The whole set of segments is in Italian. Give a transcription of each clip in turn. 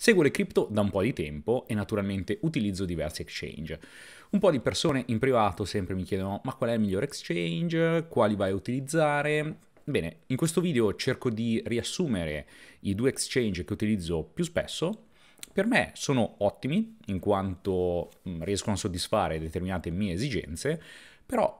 Seguo le cripto da un po' di tempo e naturalmente utilizzo diversi exchange. Un po' di persone in privato sempre mi chiedono ma qual è il miglior exchange, quali vai a utilizzare, Bene, in questo video cerco di riassumere i due exchange che utilizzo più spesso. Per me sono ottimi in quanto mm, riescono a soddisfare determinate mie esigenze, però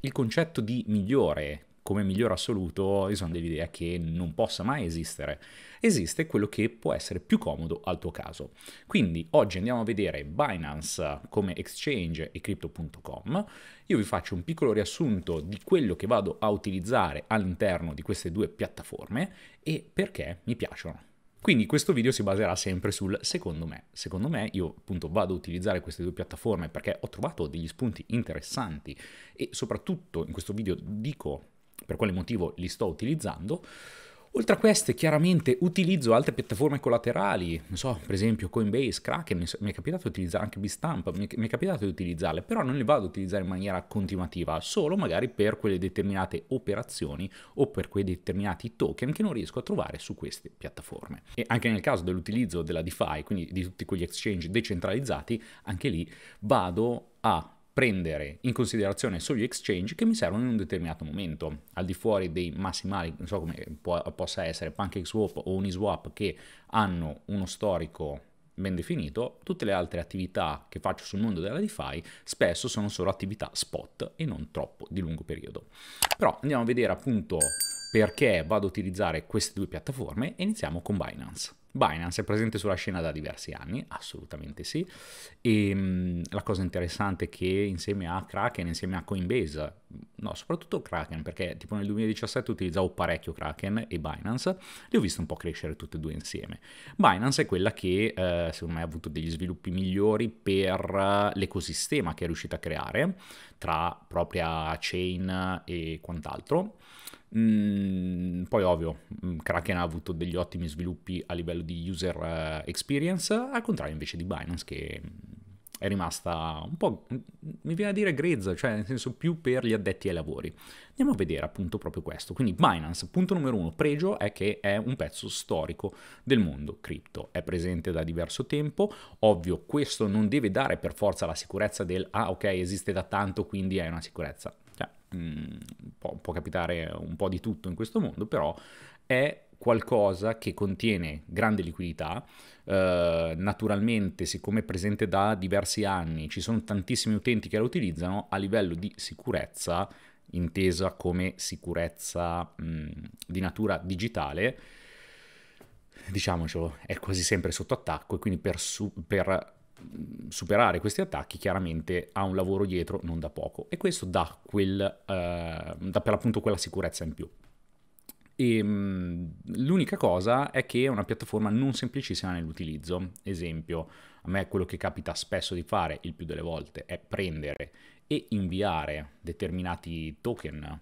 il concetto di migliore come migliore assoluto, io sono dell'idea che non possa mai esistere. Esiste quello che può essere più comodo al tuo caso. Quindi oggi andiamo a vedere Binance come exchange e crypto.com. Io vi faccio un piccolo riassunto di quello che vado a utilizzare all'interno di queste due piattaforme e perché mi piacciono. Quindi questo video si baserà sempre sul secondo me. Secondo me io appunto vado a utilizzare queste due piattaforme perché ho trovato degli spunti interessanti e soprattutto in questo video dico per quale motivo li sto utilizzando. Oltre a queste, chiaramente utilizzo altre piattaforme collaterali, non so, per esempio Coinbase, Kraken, mi è capitato di utilizzare anche Bistamp, mi è capitato di utilizzarle, però non le vado a utilizzare in maniera continuativa, solo magari per quelle determinate operazioni o per quei determinati token che non riesco a trovare su queste piattaforme. E anche nel caso dell'utilizzo della DeFi, quindi di tutti quegli exchange decentralizzati, anche lì vado a prendere in considerazione sugli exchange che mi servono in un determinato momento, al di fuori dei massimali, non so come può, possa essere PancakeSwap o Uniswap che hanno uno storico ben definito, tutte le altre attività che faccio sul mondo della DeFi spesso sono solo attività spot e non troppo di lungo periodo. Però andiamo a vedere appunto perché vado ad utilizzare queste due piattaforme e iniziamo con Binance. Binance è presente sulla scena da diversi anni, assolutamente sì, e ehm, la cosa interessante è che insieme a Kraken, insieme a Coinbase, no, soprattutto Kraken, perché tipo nel 2017 utilizzavo parecchio Kraken e Binance, le ho viste un po' crescere tutte e due insieme. Binance è quella che eh, secondo me ha avuto degli sviluppi migliori per eh, l'ecosistema che è riuscita a creare tra propria chain e quant'altro, Mm, poi ovvio, mm, Kraken ha avuto degli ottimi sviluppi a livello di user eh, experience, al contrario invece di Binance che mm, è rimasta un po', mm, mi viene a dire grezza, cioè nel senso più per gli addetti ai lavori. Andiamo a vedere appunto proprio questo. Quindi Binance, punto numero uno, pregio è che è un pezzo storico del mondo cripto, è presente da diverso tempo, ovvio questo non deve dare per forza la sicurezza del ah ok esiste da tanto quindi è una sicurezza, mh, mm, può, può capitare un po' di tutto in questo mondo, però è qualcosa che contiene grande liquidità, eh, naturalmente siccome è presente da diversi anni ci sono tantissimi utenti che la utilizzano, a livello di sicurezza, intesa come sicurezza mh, mm, di natura digitale, diciamocelo, è quasi sempre sotto attacco e quindi per, su- per superare questi attacchi chiaramente ha un lavoro dietro non da poco e questo dà, quel, eh, dà per l'appunto quella sicurezza in più. E, mh, l'unica cosa è che è una piattaforma non semplicissima nell'utilizzo. Esempio, a me quello che capita spesso di fare, il più delle volte, è prendere e inviare determinati token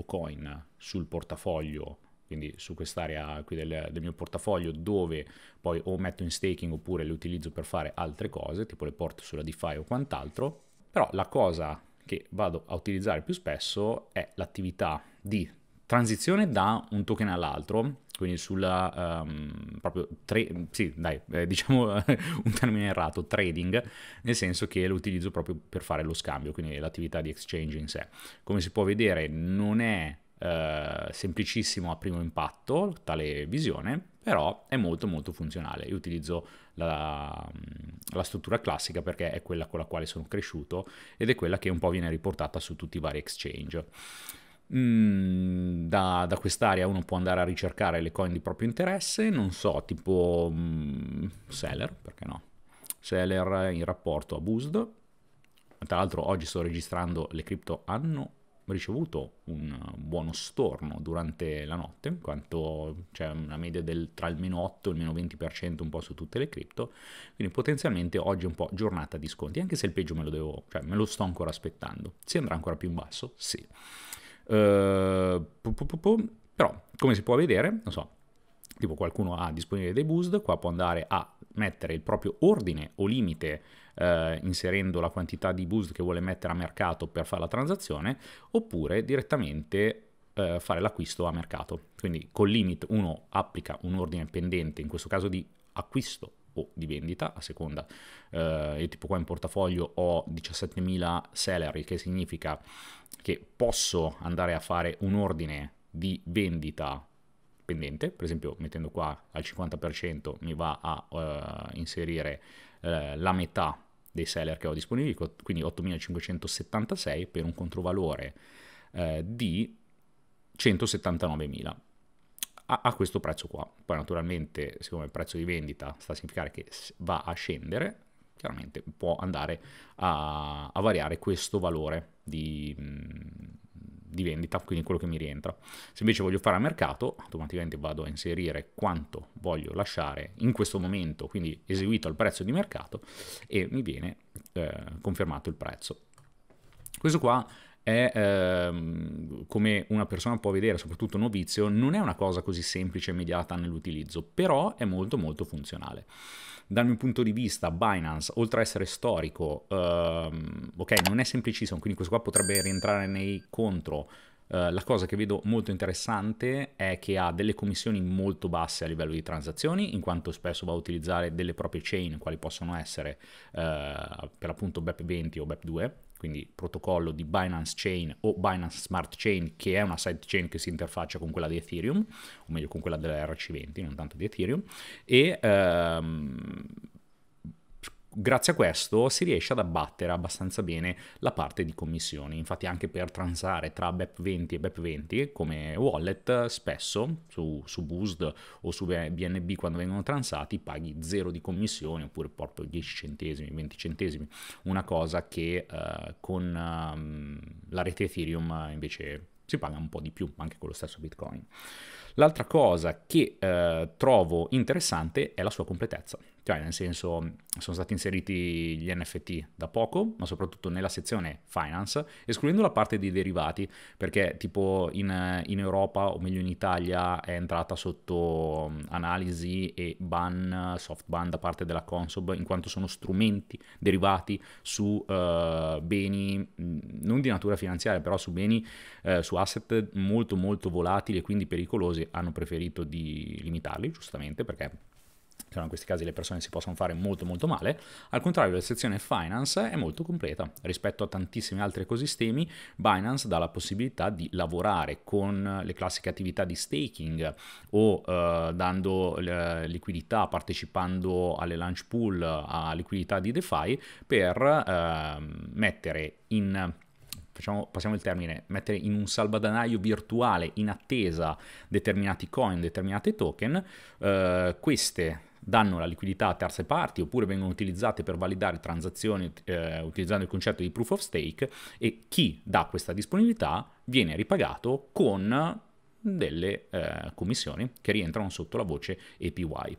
o coin sul portafoglio quindi su quest'area qui del, del, mio portafoglio dove poi o metto in staking oppure le utilizzo per fare altre cose, tipo le porto sulla DeFi o quant'altro. Però la cosa che vado a utilizzare più spesso è l'attività di transizione da un token all'altro, quindi sulla um, proprio tre, sì, dai, eh, diciamo un termine errato, trading, nel senso che lo utilizzo proprio per fare lo scambio, quindi l'attività di exchange in sé. Come si può vedere, non è eh, semplicissimo a primo impatto tale visione, però è molto molto funzionale. Io utilizzo la, mm, la, struttura classica perché è quella con la quale sono cresciuto ed è quella che un po' viene riportata su tutti i vari exchange. Mm, da, da quest'area uno può andare a ricercare le coin di proprio interesse, non so, tipo mm, seller, perché no? Seller in rapporto a Boost. Tra l'altro oggi sto registrando le cripto hanno ricevuto un buono storno durante la notte, in quanto c'è cioè, una media del, tra il meno 8 e il meno 20% un po' su tutte le cripto, quindi potenzialmente oggi è un po' giornata di sconti, anche se il peggio me lo devo, cioè me lo sto ancora aspettando. Si andrà ancora più in basso? Sì. Uh, pu pu pu però, come si può vedere, non so, tipo qualcuno ha disponibile dei boost, qua può andare a mettere il proprio ordine o limite eh, inserendo la quantità di boost che vuole mettere a mercato per fare la transazione, oppure direttamente eh, fare l'acquisto a mercato. Quindi con limit uno applica un ordine pendente, in questo caso di acquisto o di vendita, a seconda. Eh, io tipo qua in portafoglio ho 17.000 salary, che significa che posso andare a fare un ordine di vendita pendente, per esempio mettendo qua al 50% mi va a eh, inserire eh, la metà dei seller che ho disponibili, quindi 8576 per un controvalore eh, di 179.000 a, a, questo prezzo qua. Poi naturalmente, siccome il prezzo di vendita sta a significare che va a scendere, chiaramente può andare a, a variare questo valore di... Mh, mm, di vendita, quindi quello che mi rientra. Se invece voglio fare a mercato, automaticamente vado a inserire quanto voglio lasciare in questo momento, quindi eseguito al prezzo di mercato e mi viene eh, confermato il prezzo. Questo qua è, ehm, come una persona può vedere, soprattutto novizio, non è una cosa così semplice e immediata nell'utilizzo, però è molto molto funzionale. Dal mio punto di vista, Binance, oltre ad essere storico, ehm, ok, non è semplicissimo, quindi questo qua potrebbe rientrare nei contro, Uh, la cosa che vedo molto interessante è che ha delle commissioni molto basse a livello di transazioni, in quanto spesso va a utilizzare delle proprie chain, quali possono essere uh, per appunto BEP20 o BEP2, quindi protocollo di Binance Chain o Binance Smart Chain, che è una sidechain che si interfaccia con quella di Ethereum, o meglio con quella della RC20, non tanto di Ethereum, e ehm, grazie a questo si riesce ad abbattere abbastanza bene la parte di commissioni. Infatti anche per transare tra BEP20 e BEP20 come wallet spesso su, su Boost o su BNB quando vengono transati paghi zero di commissioni oppure proprio 10 centesimi, 20 centesimi, una cosa che eh, con eh, la rete Ethereum invece si paga un po' di più, anche con lo stesso Bitcoin. L'altra cosa che eh, trovo interessante è la sua completezza cioè nel senso sono stati inseriti gli NFT da poco, ma soprattutto nella sezione finance, escludendo la parte dei derivati, perché tipo in, in Europa o meglio in Italia è entrata sotto analisi e ban, soft ban da parte della Consob, in quanto sono strumenti derivati su uh, beni non di natura finanziaria, però su beni, uh, su asset molto molto volatili e quindi pericolosi, hanno preferito di limitarli, giustamente, perché però in questi casi le persone si possono fare molto molto male, al contrario la sezione finance è molto completa. Rispetto a tantissimi altri ecosistemi, Binance dà la possibilità di lavorare con le classiche attività di staking o eh, dando eh, liquidità, partecipando alle launch pool, a liquidità di DeFi per eh, mettere in Facciamo, passiamo il termine, mettere in un salvadanaio virtuale in attesa determinati coin, determinate token, eh, queste danno la liquidità a terze parti oppure vengono utilizzate per validare transazioni eh, utilizzando il concetto di proof of stake e chi dà questa disponibilità viene ripagato con delle eh, commissioni che rientrano sotto la voce APY.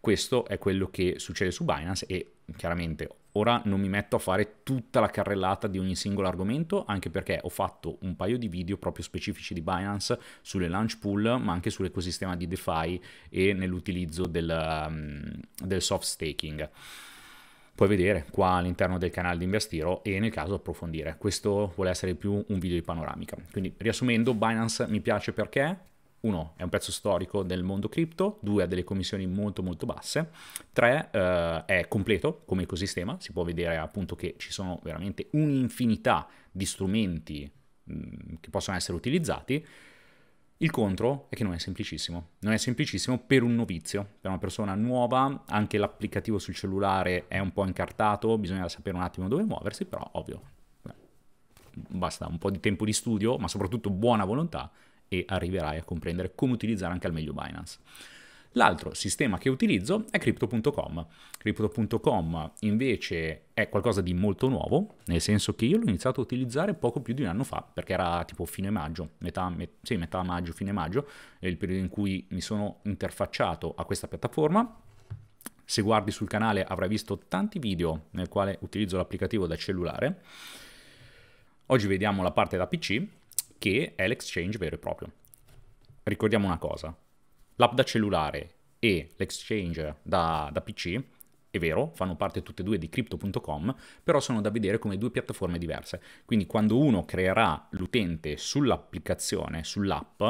Questo è quello che succede su Binance e chiaramente Ora non mi metto a fare tutta la carrellata di ogni singolo argomento, anche perché ho fatto un paio di video proprio specifici di Binance sulle launch pool, ma anche sull'ecosistema di DeFi e nell'utilizzo del, um, del soft staking puoi vedere qua all'interno del canale di Investiro e nel caso approfondire. Questo vuole essere più un video di panoramica. Quindi riassumendo, Binance mi piace perché? uno, è un pezzo storico del mondo cripto, due, ha delle commissioni molto molto basse, tre, eh, è completo come ecosistema, si può vedere appunto che ci sono veramente un'infinità di strumenti mh, mm, che possono essere utilizzati, il contro è che non è semplicissimo. Non è semplicissimo per un novizio, per una persona nuova, anche l'applicativo sul cellulare è un po' incartato, bisogna sapere un attimo dove muoversi, però ovvio, beh, basta un po' di tempo di studio, ma soprattutto buona volontà e arriverai a comprendere come utilizzare anche al meglio Binance. L'altro sistema che utilizzo è crypto.com. Crypto.com invece è qualcosa di molto nuovo, nel senso che io l'ho iniziato a utilizzare poco più di un anno fa, perché era tipo fine maggio, metà, met- sì, metà maggio, fine maggio, è il periodo in cui mi sono interfacciato a questa piattaforma. Se guardi sul canale avrai visto tanti video nel quale utilizzo l'applicativo da cellulare. Oggi vediamo la parte da PC che è l'exchange vero e proprio. Ricordiamo una cosa, l'app da cellulare e l'exchange da, da PC è vero, fanno parte tutte e due di crypto.com, però sono da vedere come due piattaforme diverse. Quindi quando uno creerà l'utente sull'applicazione, sull'app,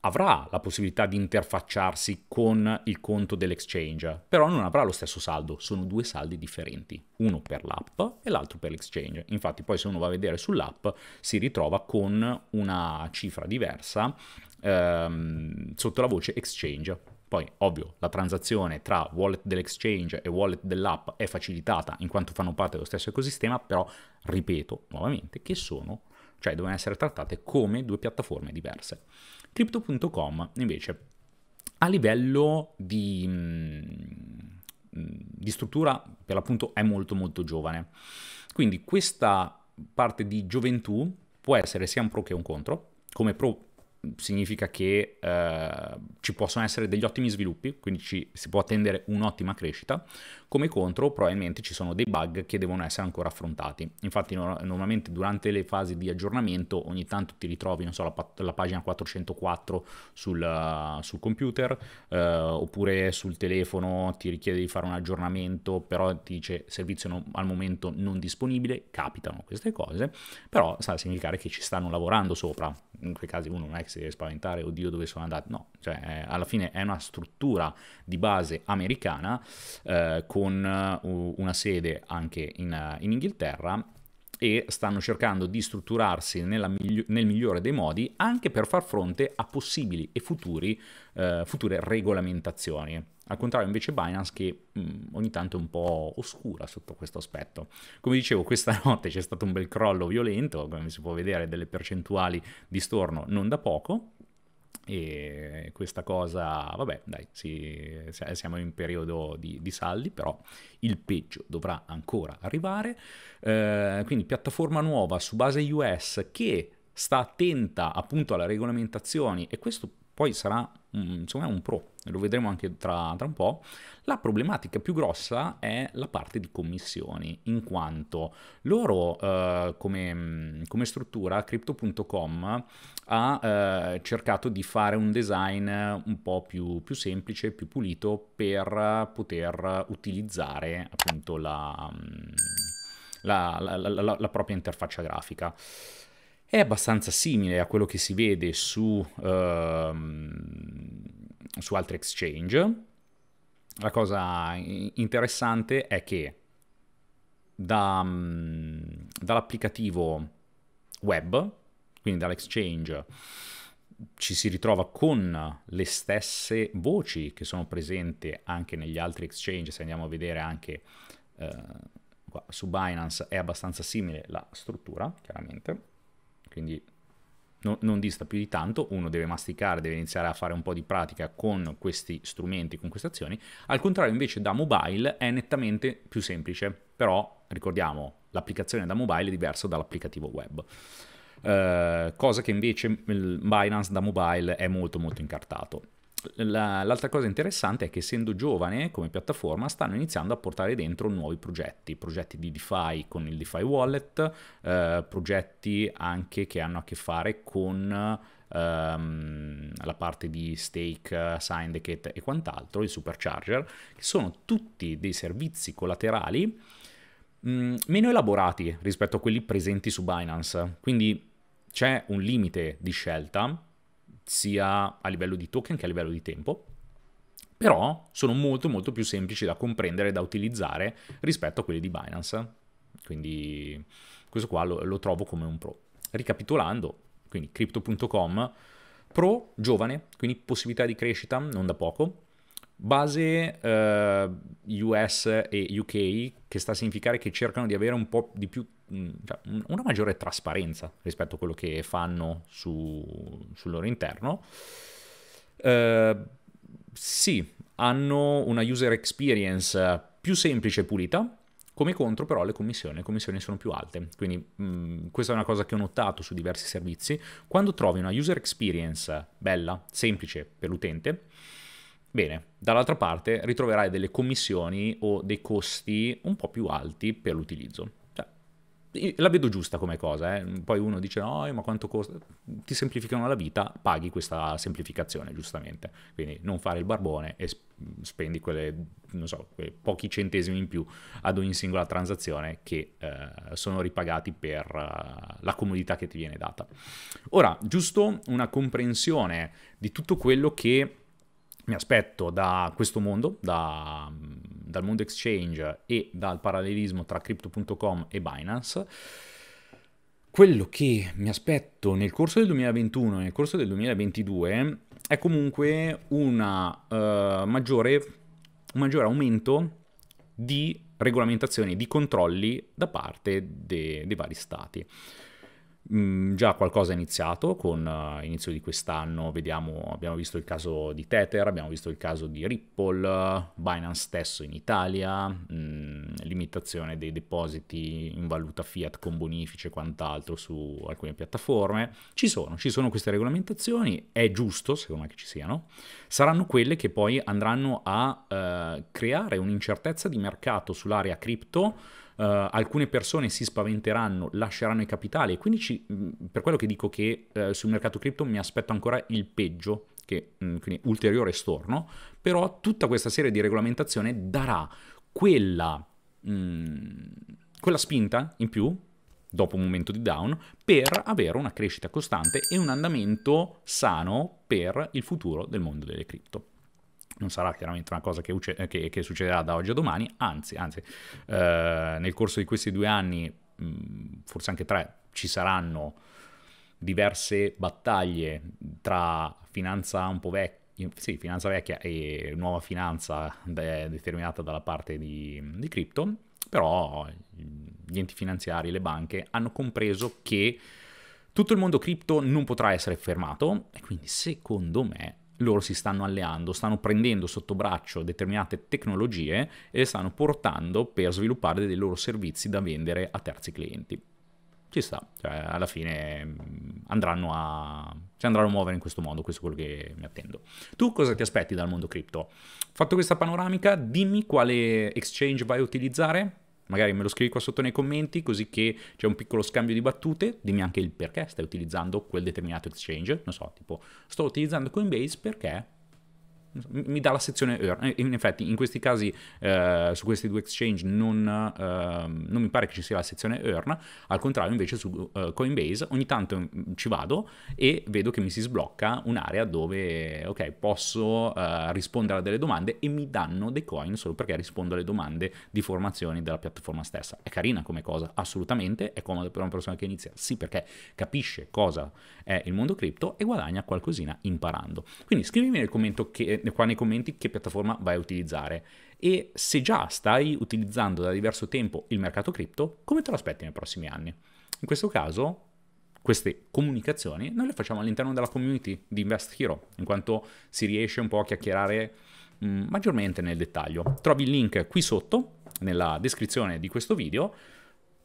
avrà la possibilità di interfacciarsi con il conto dell'exchange, però non avrà lo stesso saldo, sono due saldi differenti, uno per l'app e l'altro per l'exchange. Infatti poi se uno va a vedere sull'app si ritrova con una cifra diversa ehm, sotto la voce exchange. Poi, ovvio, la transazione tra wallet dell'exchange e wallet dell'app è facilitata in quanto fanno parte dello stesso ecosistema, però ripeto nuovamente che sono cioè devono essere trattate come due piattaforme diverse. Crypto.com invece a livello di, mm, mm, di struttura per l'appunto è molto molto giovane, quindi questa parte di gioventù può essere sia un pro che un contro, come pro significa che eh, ci possono essere degli ottimi sviluppi, quindi ci, si può attendere un'ottima crescita, come contro probabilmente ci sono dei bug che devono essere ancora affrontati. Infatti no, normalmente durante le fasi di aggiornamento ogni tanto ti ritrovi non so, la, la, pagina 404 sul, uh, sul computer uh, oppure sul telefono ti richiede di fare un aggiornamento, però ti dice servizio non, al momento non disponibile, capitano queste cose, però sa significare che ci stanno lavorando sopra, in quei casi uno non è si deve spaventare, oddio dove sono andato, no, cioè eh, alla fine è una struttura di base americana eh, con eh, una sede anche in, eh, in Inghilterra e stanno cercando di strutturarsi migli- nel migliore dei modi anche per far fronte a possibili e futuri, eh, future regolamentazioni. Al contrario invece Binance che mh, mm, ogni tanto è un po' oscura sotto questo aspetto. Come dicevo, questa notte c'è stato un bel crollo violento, come si può vedere delle percentuali di storno non da poco, e questa cosa, vabbè, dai, sì, siamo in periodo di, di, saldi, però il peggio dovrà ancora arrivare. Eh, quindi piattaforma nuova su base US che sta attenta appunto alle regolamentazioni e questo poi sarà insomma un pro, lo vedremo anche tra, tra, un po'. La problematica più grossa è la parte di commissioni, in quanto loro eh, come, come, struttura, crypto.com, ha eh, cercato di fare un design un po' più, più semplice, più pulito per poter utilizzare appunto la, la, la, la propria interfaccia grafica è abbastanza simile a quello che si vede su, ehm, su altri exchange. La cosa interessante è che da, mm, dall'applicativo web, quindi dall'exchange, ci si ritrova con le stesse voci che sono presenti anche negli altri exchange, se andiamo a vedere anche eh, qua, su Binance è abbastanza simile la struttura, chiaramente quindi no, non dista più di tanto, uno deve masticare, deve iniziare a fare un po' di pratica con questi strumenti, con queste azioni, al contrario invece da mobile è nettamente più semplice, però ricordiamo l'applicazione da mobile è diversa dall'applicativo web. Eh, cosa che invece il Binance da mobile è molto molto incartato. La, l'altra cosa interessante è che essendo giovane come piattaforma stanno iniziando a portare dentro nuovi progetti, progetti di DeFi con il DeFi Wallet, eh, progetti anche che hanno a che fare con ehm, la parte di stake, syndicate e quant'altro, il supercharger, che sono tutti dei servizi collaterali mh, mm, meno elaborati rispetto a quelli presenti su Binance. Quindi c'è un limite di scelta sia a livello di token che a livello di tempo, però sono molto molto più semplici da comprendere e da utilizzare rispetto a quelli di Binance. Quindi questo qua lo, lo trovo come un pro. Ricapitolando, quindi crypto.com, pro giovane, quindi possibilità di crescita non da poco, Base eh, US e UK, che sta a significare che cercano di avere un po' di più, mm, cioè, una maggiore trasparenza rispetto a quello che fanno su, sul loro interno. Eh, sì, hanno una user experience più semplice e pulita, come contro però le commissioni, le commissioni sono più alte, quindi mh, mm, questa è una cosa che ho notato su diversi servizi, quando trovi una user experience bella, semplice per l'utente, Bene, dall'altra parte ritroverai delle commissioni o dei costi un po' più alti per l'utilizzo. Cioè, la vedo giusta come cosa, eh? poi uno dice no, eh, ma quanto costa? Ti semplificano la vita, paghi questa semplificazione giustamente, quindi non fare il barbone e spendi quelle, so, quei pochi centesimi in più ad ogni singola transazione che eh, sono ripagati per eh, la comodità che ti viene data. Ora, giusto una comprensione di tutto quello che mi aspetto da questo mondo, da, dal mondo exchange e dal parallelismo tra crypto.com e Binance. Quello che mi aspetto nel corso del 2021 e nel corso del 2022 è comunque una, uh, maggiore, un maggiore aumento di regolamentazioni, di controlli da parte dei de vari stati. Mm, già qualcosa è iniziato con uh, inizio di quest'anno, vediamo, abbiamo visto il caso di Tether, abbiamo visto il caso di Ripple, Binance stesso in Italia, mm, limitazione dei depositi in valuta fiat con bonifici e quant'altro su alcune piattaforme. Ci sono, ci sono queste regolamentazioni, è giusto secondo me che ci siano, saranno quelle che poi andranno a uh, creare un'incertezza di mercato sull'area cripto Uh, alcune persone si spaventeranno, lasceranno i capitali e quindi ci, mm, per quello che dico che uh, sul mercato cripto mi aspetto ancora il peggio, che, mh, mm, quindi ulteriore storno, però tutta questa serie di regolamentazione darà quella, mh, mm, quella spinta in più dopo un momento di down, per avere una crescita costante e un andamento sano per il futuro del mondo delle cripto non sarà chiaramente una cosa che, uce- eh, che, che succederà da oggi a domani, anzi, anzi eh, nel corso di questi due anni, mh, forse anche tre, ci saranno diverse battaglie tra finanza un po' vecchia, sì, finanza vecchia e nuova finanza de- determinata dalla parte di, di cripto, però gli enti finanziari, le banche hanno compreso che tutto il mondo cripto non potrà essere fermato e quindi secondo me loro si stanno alleando, stanno prendendo sotto braccio determinate tecnologie e le stanno portando per sviluppare dei loro servizi da vendere a terzi clienti. Ci sta, cioè, alla fine mm, andranno a, si andranno a muovere in questo modo, questo è quello che mi attendo. Tu cosa ti aspetti dal mondo cripto? Fatto questa panoramica, dimmi quale exchange vai a utilizzare, Magari me lo scrivi qua sotto nei commenti così che c'è un piccolo scambio di battute, dimmi anche il perché stai utilizzando quel determinato exchange, non so, tipo sto utilizzando Coinbase perché mi dà la sezione earn. Eh, in effetti, in questi casi, eh, su questi due exchange, non, eh, non, mi pare che ci sia la sezione earn. Al contrario, invece, su eh, Coinbase, ogni tanto mm, ci vado e vedo che mi si sblocca un'area dove ok, posso eh, rispondere a delle domande e mi danno dei coin solo perché rispondo alle domande di formazioni della piattaforma stessa. È carina come cosa, assolutamente. È comoda per una persona che inizia, sì, perché capisce cosa è il mondo cripto e guadagna qualcosina imparando. Quindi scrivimi nel commento che qua nei commenti che piattaforma vai a utilizzare e se già stai utilizzando da diverso tempo il mercato cripto, come te lo aspetti nei prossimi anni? In questo caso queste comunicazioni noi le facciamo all'interno della community di Invest Hero, in quanto si riesce un po' a chiacchierare mh, mm, maggiormente nel dettaglio. Trovi il link qui sotto nella descrizione di questo video,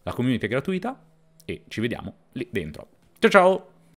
la community è gratuita e ci vediamo lì dentro. Ciao ciao!